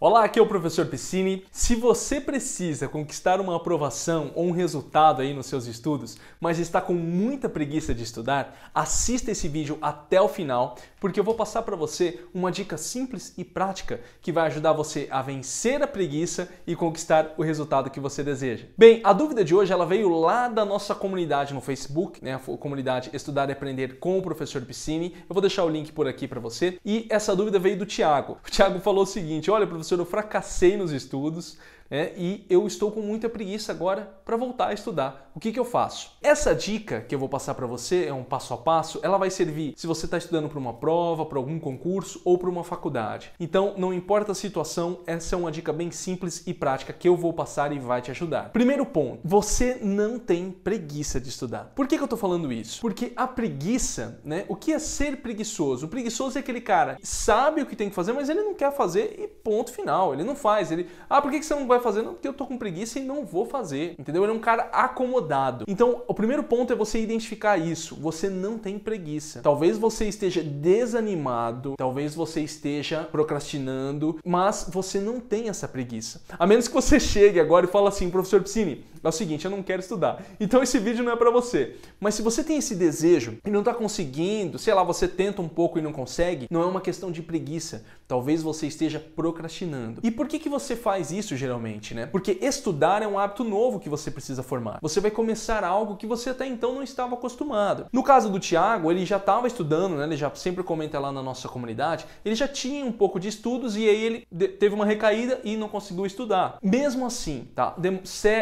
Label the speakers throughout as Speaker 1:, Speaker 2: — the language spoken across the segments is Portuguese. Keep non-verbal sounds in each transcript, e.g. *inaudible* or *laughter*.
Speaker 1: Olá, aqui é o professor Piscine. Se você precisa conquistar uma aprovação ou um resultado aí nos seus estudos, mas está com muita preguiça de estudar, assista esse vídeo até o final, porque eu vou passar para você uma dica simples e prática que vai ajudar você a vencer a preguiça e conquistar o resultado que você deseja. Bem, a dúvida de hoje ela veio lá da nossa comunidade no Facebook, né, a comunidade Estudar e Aprender com o professor Piscine. Eu vou deixar o link por aqui para você. E essa dúvida veio do Tiago. O Tiago falou o seguinte: "Olha, professor, professor, então, eu fracassei nos estudos, né? e eu estou com muita preguiça agora para voltar a estudar. O que, que eu faço? Essa dica que eu vou passar para você é um passo a passo, ela vai servir se você está estudando para uma prova, para algum concurso ou para uma faculdade. Então, não importa a situação, essa é uma dica bem simples e prática que eu vou passar e vai te ajudar. Primeiro ponto, você não tem preguiça de estudar. Por que, que eu estou falando isso? Porque a preguiça, né? O que é ser preguiçoso? O preguiçoso é aquele cara que sabe o que tem que fazer, mas ele não quer fazer e ponto final. Ele não faz. Ele, ah, por que, que você não vai vai fazer? Não, porque eu tô com preguiça e não vou fazer. Entendeu? Ele é um cara acomodado. Então, o primeiro ponto é você identificar isso. Você não tem preguiça. Talvez você esteja desanimado, talvez você esteja procrastinando, mas você não tem essa preguiça. A menos que você *laughs* chegue agora e fale assim, professor Piscine, é o seguinte, eu não quero estudar. Então esse vídeo não é para você. Mas se você tem esse desejo e não está conseguindo, sei lá, você tenta um pouco e não consegue, não é uma questão de preguiça. Talvez você esteja procrastinando. E por que, que você faz isso geralmente, né? Porque estudar é um hábito novo que você precisa formar. Você vai começar algo que você até então não estava acostumado. No caso do Tiago, ele já estava estudando, né? Ele já sempre comenta lá na nossa comunidade, ele já tinha um pouco de estudos e aí ele teve uma recaída e não conseguiu estudar. Mesmo assim, tá?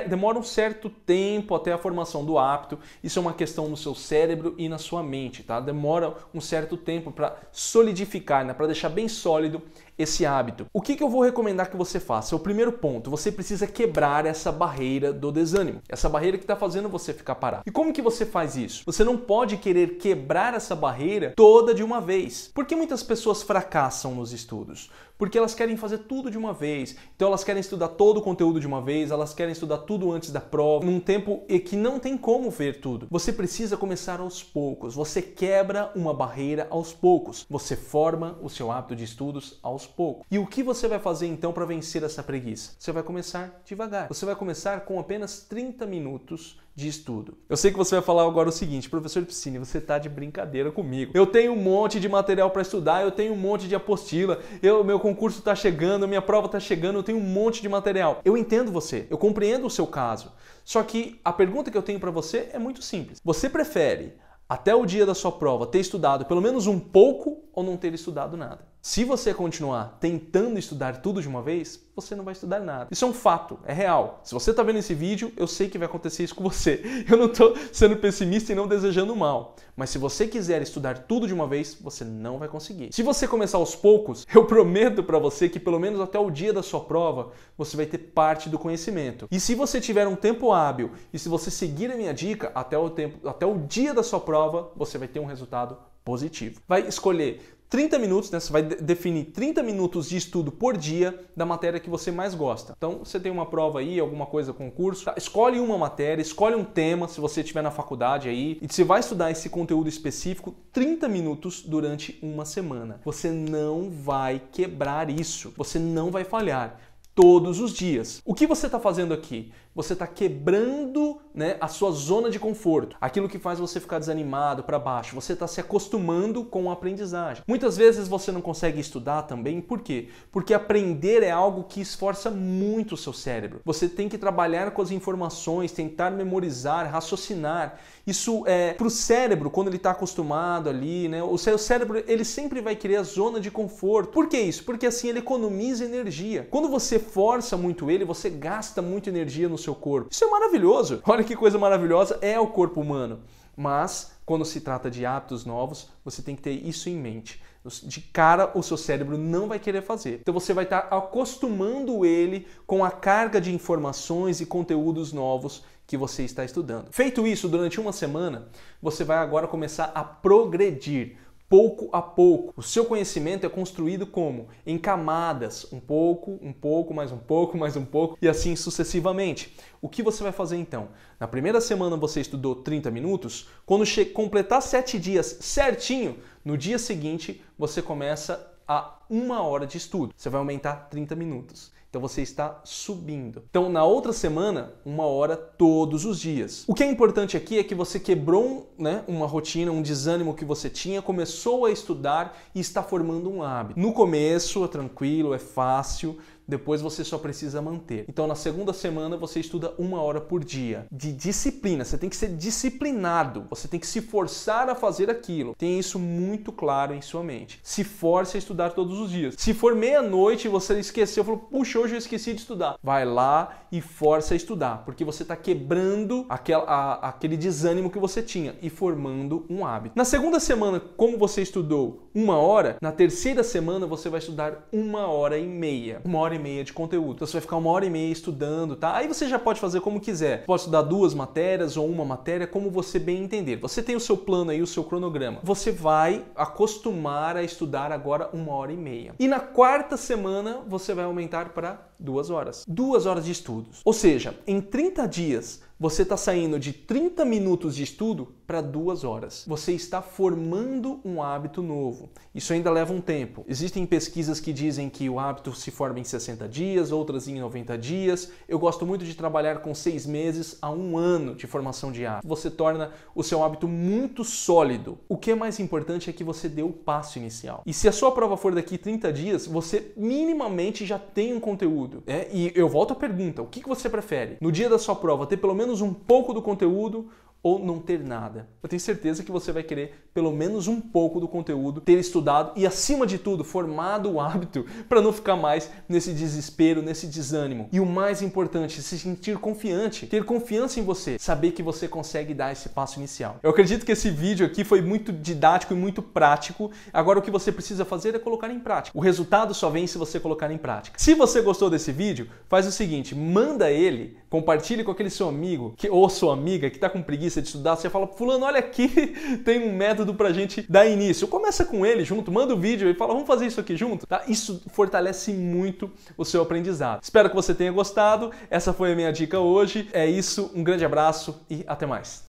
Speaker 1: Demora um certo tempo até a formação do hábito. Isso é uma questão no seu cérebro e na sua mente, tá? Demora um certo tempo para solidificar, né? para deixar bem sólido esse hábito. O que, que eu vou recomendar que você faça? É o primeiro ponto, você precisa quebrar essa barreira do desânimo, essa barreira que está fazendo você ficar parado. E como que você faz isso? Você não pode querer quebrar essa barreira toda de uma vez. Por que muitas pessoas fracassam nos estudos? Porque elas querem fazer tudo de uma vez. Então elas querem estudar todo o conteúdo de uma vez, elas querem estudar tudo antes da prova, num tempo e que não tem como ver tudo. Você precisa começar aos poucos. Você quebra uma barreira aos poucos. Você forma o seu hábito de estudos aos poucos. E o que você vai fazer então para vencer essa preguiça? Você vai começar devagar. Você vai começar com apenas 30 minutos de estudo. Eu sei que você vai falar agora o seguinte, professor Piscine, você tá de brincadeira comigo. Eu tenho um monte de material para estudar, eu tenho um monte de apostila, eu, meu concurso está chegando, minha prova está chegando, eu tenho um monte de material. Eu entendo você, eu compreendo o seu caso. Só que a pergunta que eu tenho para você é muito simples. Você prefere até o dia da sua prova ter estudado pelo menos um pouco ou não ter estudado nada? Se você continuar tentando estudar tudo de uma vez, você não vai estudar nada. Isso é um fato, é real. Se você está vendo esse vídeo, eu sei que vai acontecer isso com você. *laughs* Eu não estou sendo pessimista e não desejando mal. Mas se você quiser estudar tudo de uma vez, você não vai conseguir. Se você começar aos poucos, *laughs* eu prometo para você que pelo menos até o dia da sua prova, você vai ter parte do conhecimento. E se você tiver um tempo hábil e se você seguir a minha dica até o tempo, até o dia da sua prova, você vai ter um resultado positivo. Vai escolher 30 minutos, né? Você vai definir 30 minutos de estudo por dia da matéria que você mais gosta. Então, você tem uma prova aí, alguma coisa, concurso, tá? escolhe uma matéria, escolhe um tema, se você estiver na faculdade aí, e você vai estudar esse conteúdo específico 30 minutos durante uma semana. Você não vai quebrar isso, você não vai falhar todos os dias. O que você está fazendo aqui? você está quebrando né, a sua zona de conforto, aquilo que faz você ficar desanimado para baixo. Você está se acostumando com a aprendizagem. Muitas vezes você não consegue estudar também, por quê? Porque aprender é algo que esforça muito o seu cérebro. Você tem que trabalhar com as informações, tentar memorizar, raciocinar. Isso é para o cérebro quando ele está acostumado ali, né? O seu cérebro ele sempre vai querer a zona de conforto. Por que isso? Porque assim ele economiza energia. Quando você força muito ele, você gasta muito energia no seu seu corpo. Isso é maravilhoso. *laughs* Olha que coisa maravilhosa é o corpo humano. Mas quando se trata de hábitos novos, você tem que ter isso em mente. De cara, o seu cérebro não vai querer fazer. Então você vai estar acostumando ele com a carga de informações e conteúdos novos que você está estudando. Feito isso durante uma semana, você vai agora começar a progredir pouco a pouco. O seu conhecimento é construído como? Em camadas, um pouco, um pouco, mais um pouco, *laughs* mais um pouco e assim sucessivamente. O que você vai fazer então? Na primeira semana você estudou 30 minutos, quando completar 7 dias certinho, no dia seguinte você começa a uma hora de estudo. Você vai aumentar 30 minutos. Então você está subindo. Então na outra semana, uma hora todos os dias. O que é importante aqui é que você quebrou né, uma rotina, um desânimo que você tinha, começou a estudar e está formando um hábito. No começo é tranquilo, é fácil, depois você só precisa manter. Então na segunda semana você estuda uma hora por dia. De disciplina, você tem que ser disciplinado, você tem que se forçar a fazer aquilo. Tem isso muito claro em sua mente. Se force a estudar todos os dias. Se for meia-noite e você esqueceu, falou, puxa, hoje eu esqueci de estudar. Vai lá e força a estudar, porque você está quebrando a, aquele desânimo que você tinha e formando um hábito. Na segunda semana, como você estudou uma hora, na terceira semana você vai estudar uma hora e meia. Uma hora e meia de conteúdo. Então você vai ficar uma hora e meia estudando, tá? Aí você já pode fazer como quiser. Pode estudar duas matérias ou uma matéria, como você bem entender. Você tem o seu plano aí, o seu cronograma. Você vai acostumar a estudar agora uma hora e meia. E na quarta semana você vai aumentar para duas horas. Duas horas de estudos. Ou seja, em 30 dias você está saindo de 30 minutos de estudo para duas horas. Você está formando um hábito novo. Isso ainda leva um tempo. Existem pesquisas que dizem que o hábito se forma em 60 dias, outras em 90 dias. Eu gosto muito de trabalhar com seis meses a um ano de formação de hábito. Você torna o seu hábito muito sólido. O que é mais importante é que você dê o passo inicial. E se a sua prova for daqui 30 dias, você minimamente já tem um conteúdo. É, e eu volto à pergunta: o que você prefere? No dia da sua prova, ter pelo menos menos um pouco do conteúdo ou não ter nada. Eu tenho certeza que você vai querer pelo menos um pouco do conteúdo, ter estudado e acima de tudo formado o hábito *laughs* para não ficar mais nesse desespero, nesse desânimo. E o mais importante, se sentir confiante, ter confiança em você, saber que você consegue dar esse passo inicial. Eu acredito que esse vídeo aqui foi muito didático e muito prático. Agora o que você precisa fazer é colocar em prática. O resultado só vem se você colocar em prática. Se você gostou desse vídeo, faz o seguinte, manda ele compartilhe com aquele seu amigo que, ou sua amiga que está com preguiça de estudar, você fala, fulano, olha aqui, *laughs* tem um método a gente dar início. Começa com ele junto, manda o um vídeo e fala, vamos fazer isso aqui junto, tá? Isso fortalece muito o seu aprendizado. Espero que você tenha gostado, essa foi a minha dica hoje, é isso, um grande abraço e até mais.